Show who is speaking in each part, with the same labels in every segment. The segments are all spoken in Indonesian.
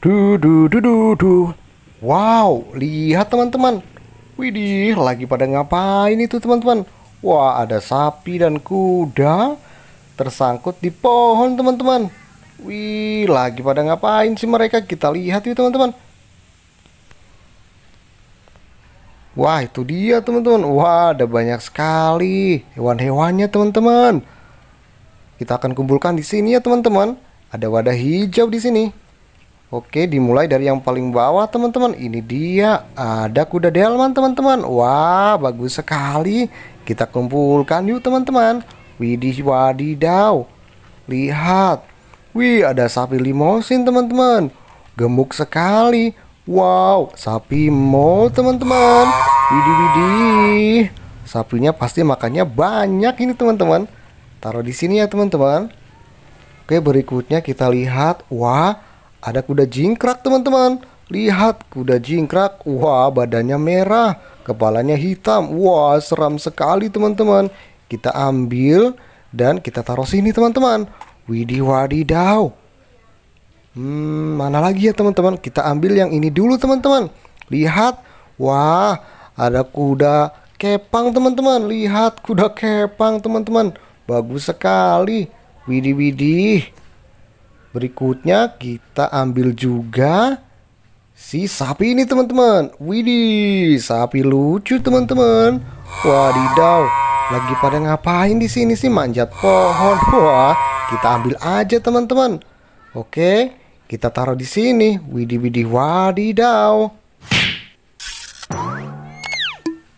Speaker 1: Du du du du du. Wow, lihat teman-teman. Widih, lagi pada ngapain itu teman-teman? Wah, ada sapi dan kuda tersangkut di pohon teman-teman. Wih, lagi pada ngapain sih mereka? Kita lihat yuk teman-teman. Wah, itu dia teman-teman. Wah, ada banyak sekali hewan-hewannya teman-teman. Kita akan kumpulkan di sini ya teman-teman. Ada wadah hijau di sini. Oke, dimulai dari yang paling bawah, teman-teman. Ini dia, ada kuda delman, teman-teman. Wah, bagus sekali. Kita kumpulkan yuk, teman-teman. Widih wadidaw. Lihat. Wih, ada sapi limosin, teman-teman. Gemuk sekali. Wow, sapi mau, teman-teman. Widih widih. Sapinya pasti makannya banyak ini, teman-teman. Taruh di sini ya, teman-teman. Oke, berikutnya kita lihat. Wah, ada kuda jingkrak teman-teman. Lihat kuda jingkrak. Wah badannya merah. Kepalanya hitam. Wah seram sekali teman-teman. Kita ambil dan kita taruh sini teman-teman. Widih wadidaw. Hmm, mana lagi ya teman-teman? Kita ambil yang ini dulu teman-teman. Lihat, wah, ada kuda kepang teman-teman. Lihat kuda kepang teman-teman. Bagus sekali. Widih widih. Berikutnya kita ambil juga si sapi ini teman-teman. Widih, sapi lucu teman-teman. Wadidaw, lagi pada ngapain di sini sih manjat pohon? Wah, kita ambil aja teman-teman. Oke, kita taruh di sini. Widih, widih, wadidaw.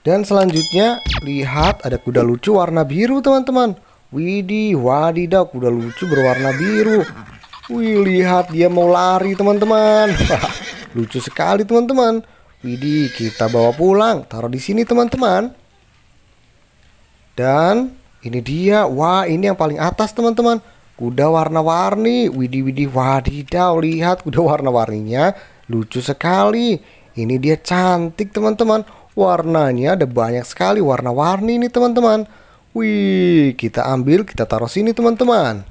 Speaker 1: Dan selanjutnya, lihat ada kuda lucu warna biru teman-teman. Widih, wadidaw, kuda lucu berwarna biru. Wih, lihat dia mau lari, teman-teman. Lucu sekali, teman-teman. Widih, kita bawa pulang. Taruh di sini, teman-teman. Dan ini dia. Wah, ini yang paling atas, teman-teman. Kuda warna-warni. Widih, widih, wadidaw. Lihat kuda warna-warninya. Lucu sekali. Ini dia cantik, teman-teman. Warnanya ada banyak sekali warna-warni ini, teman-teman. Wih, kita ambil, kita taruh sini, teman-teman.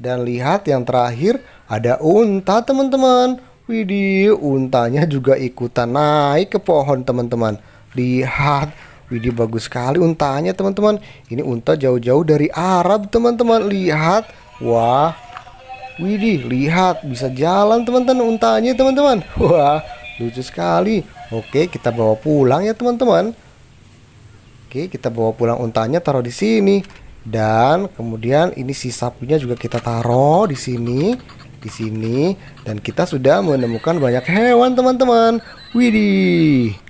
Speaker 1: Dan lihat yang terakhir ada unta teman-teman. Widih, untanya juga ikutan naik ke pohon teman-teman. Lihat, widih bagus sekali untanya teman-teman. Ini unta jauh-jauh dari Arab teman-teman. Lihat, wah. Widih, lihat bisa jalan teman-teman untanya teman-teman. Wah, lucu sekali. Oke, kita bawa pulang ya teman-teman. Oke, kita bawa pulang untanya taruh di sini dan kemudian ini si sapunya juga kita taruh di sini di sini dan kita sudah menemukan banyak hewan teman-teman widih